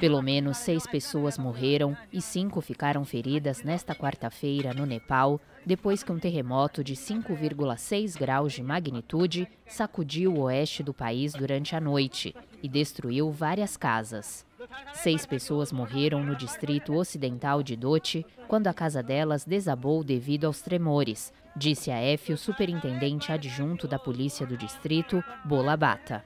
Pelo menos seis pessoas morreram e cinco ficaram feridas nesta quarta-feira no Nepal, depois que um terremoto de 5,6 graus de magnitude sacudiu o oeste do país durante a noite e destruiu várias casas. Seis pessoas morreram no distrito ocidental de Doti quando a casa delas desabou devido aos tremores, disse a F, o superintendente adjunto da polícia do distrito, Bolabata.